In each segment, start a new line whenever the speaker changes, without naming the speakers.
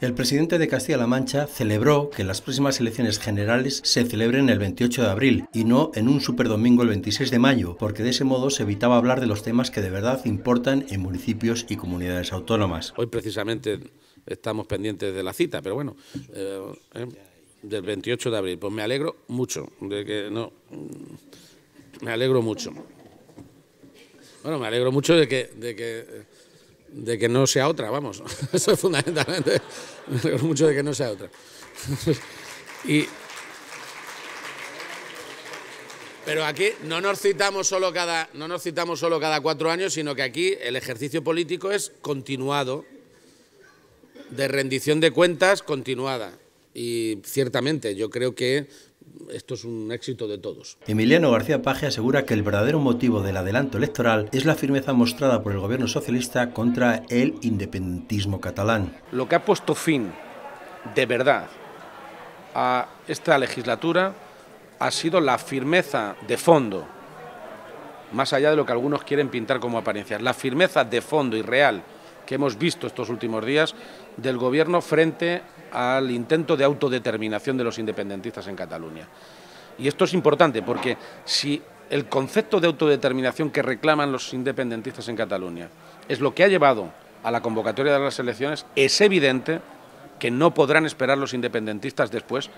El presidente de Castilla-La Mancha celebró que las próximas elecciones generales se celebren el 28 de abril y no en un superdomingo el 26 de mayo, porque de ese modo se evitaba hablar de los temas que de verdad importan en municipios y comunidades autónomas.
Hoy precisamente estamos pendientes de la cita, pero bueno, eh, eh, del 28 de abril, pues me alegro mucho de que no me alegro mucho. Bueno, me alegro mucho de que, de que de que no sea otra, vamos. Eso es fundamentalmente. Me alegro mucho de que no sea otra. pero aquí no nos citamos solo cada no nos citamos solo cada cuatro años, sino que aquí el ejercicio político es continuado, de rendición de cuentas continuada. Y ciertamente yo creo que esto es un éxito de todos.
Emiliano García Paje asegura que el verdadero motivo del adelanto electoral es la firmeza mostrada por el gobierno socialista contra el independentismo catalán. Lo que ha
puesto fin de verdad a esta legislatura ha sido la firmeza de fondo, más allá de lo que algunos quieren pintar como apariencia... la firmeza de fondo y real que hemos visto estos últimos días del Gobierno frente al intento de autodeterminación de los independentistas en Cataluña. Y esto es importante porque si el concepto de autodeterminación que reclaman los independentistas en Cataluña es lo que ha llevado a la convocatoria de las elecciones, es evidente que no podrán esperar los independentistas después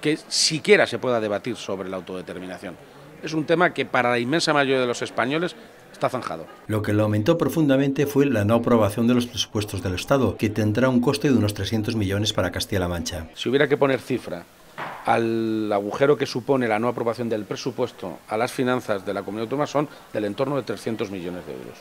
que siquiera se pueda debatir sobre la autodeterminación. Es un tema que para la inmensa mayoría de los españoles está zanjado.
Lo que lo aumentó profundamente fue la no aprobación de los presupuestos del Estado, que tendrá un coste de unos 300 millones para Castilla-La Mancha.
Si hubiera que poner cifra al agujero que supone la no aprobación del presupuesto a las finanzas de la comunidad autónoma son del entorno de 300 millones de euros.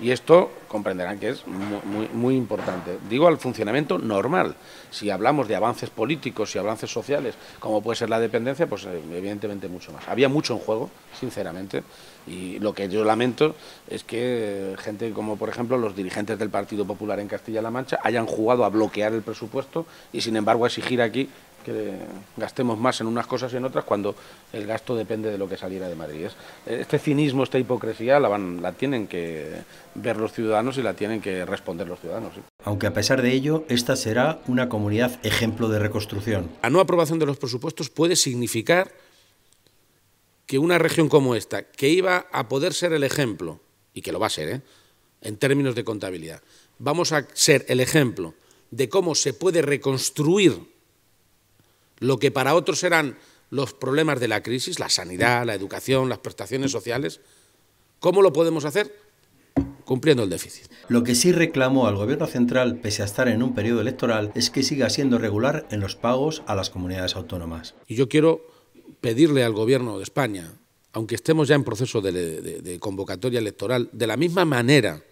Y esto comprenderán que es muy, muy, importante. Digo al funcionamiento normal. Si hablamos de avances políticos y avances sociales, como puede ser la dependencia, pues eh, evidentemente mucho más. Había mucho en juego, sinceramente, y lo que yo lamento es que eh, gente como, por ejemplo, los dirigentes del Partido Popular en Castilla-La Mancha hayan jugado a bloquear el presupuesto y, sin embargo, a exigir aquí que gastemos más en unas cosas y en otras cuando el gasto depende de lo que saliera de Madrid. Este cinismo, esta hipocresía la, van, la tienen que ver los ciudadanos y la tienen que responder los ciudadanos. Aunque a pesar de ello, esta será una comunidad ejemplo de reconstrucción. La no aprobación de los presupuestos puede significar que una región como esta, que iba a poder ser el ejemplo, y que lo va a ser, ¿eh? en términos de contabilidad, vamos a ser el ejemplo de cómo se puede reconstruir lo que para otros eran los problemas de la crisis, la sanidad, la educación, las prestaciones sociales, ¿cómo lo podemos hacer? cumpliendo el déficit.
Lo que sí reclamó al Gobierno central, pese a estar en un periodo
electoral, es que siga siendo regular en los pagos a las comunidades autónomas. Y yo quiero pedirle al Gobierno de España, aunque estemos ya en proceso de, convocatoria electoral, de la misma manera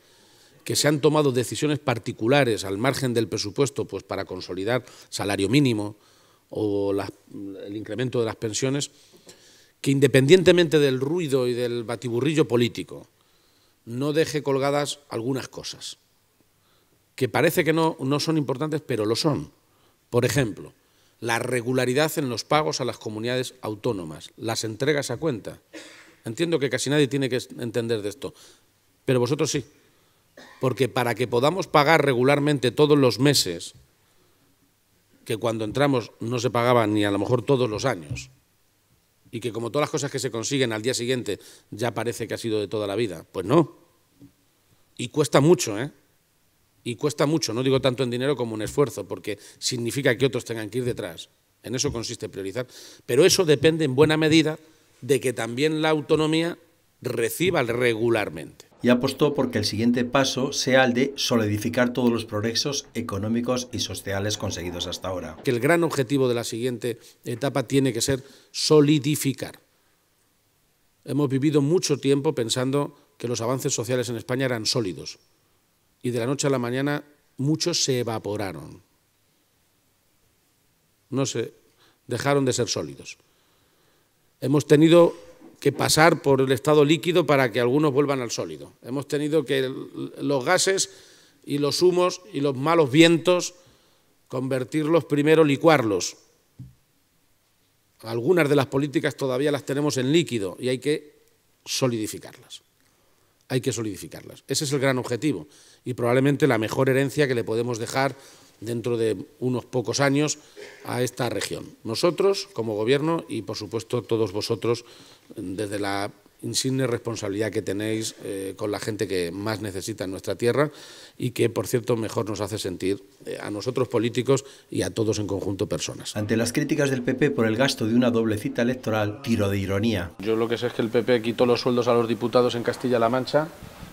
que se han tomado decisiones particulares al margen del presupuesto pues para consolidar salario mínimo, o el incremento de las pensiones, que independientemente del ruido y del batiburrillo político, no deje colgadas algunas cosas, que parece que no son importantes, pero lo son. Por ejemplo, la regularidad en los pagos a las comunidades autónomas, las entregas a cuenta. Entiendo que casi nadie tiene que entender de esto, pero vosotros sí. Porque para que podamos pagar regularmente todos los meses que cuando entramos no se pagaba ni a lo mejor todos los años, y que como todas las cosas que se consiguen al día siguiente ya parece que ha sido de toda la vida, pues no. Y cuesta mucho, ¿eh? Y cuesta mucho, no digo tanto en dinero como en esfuerzo, porque significa que otros tengan que ir detrás. En eso consiste priorizar. Pero eso depende en buena medida de que también la autonomía reciba regularmente
y apostó porque el siguiente paso sea el de solidificar todos los progresos económicos y
sociales conseguidos hasta ahora. Que el gran objetivo de la siguiente etapa tiene que ser solidificar. Hemos vivido mucho tiempo pensando que los avances sociales en España eran sólidos y de la noche a la mañana muchos se evaporaron. No se dejaron de ser sólidos. Hemos tenido que pasar por el estado líquido para que algunos vuelvan al sólido. Hemos tenido que los gases y los humos y los malos vientos convertirlos primero, licuarlos. Algunas de las políticas todavía las tenemos en líquido y hay que solidificarlas. Hay que solidificarlas. Ese es el gran objetivo y probablemente la mejor herencia que le podemos dejar dentro de unos pocos años a esta región. Nosotros, como Gobierno, y por supuesto todos vosotros, desde la insigne responsabilidad que tenéis eh, con la gente que más necesita en nuestra tierra y que, por cierto, mejor nos hace sentir eh, a nosotros políticos y a todos en conjunto personas. Ante las
críticas del PP por el gasto de una
doble cita electoral, tiro de ironía. Yo lo que sé es que el PP quitó los sueldos a los diputados en Castilla-La Mancha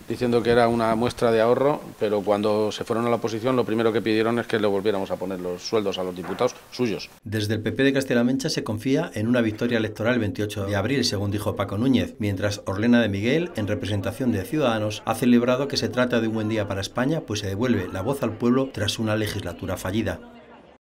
diciendo que era una muestra de ahorro, pero cuando se fueron a la oposición lo primero que pidieron es que le volviéramos a poner los sueldos a los diputados suyos. Desde el PP de castilla se confía en una victoria
electoral el 28 de abril, según dijo Paco Núñez, mientras Orlena de Miguel, en representación de Ciudadanos, ha celebrado que se trata de un buen día para España, pues se devuelve la voz al pueblo tras una legislatura fallida.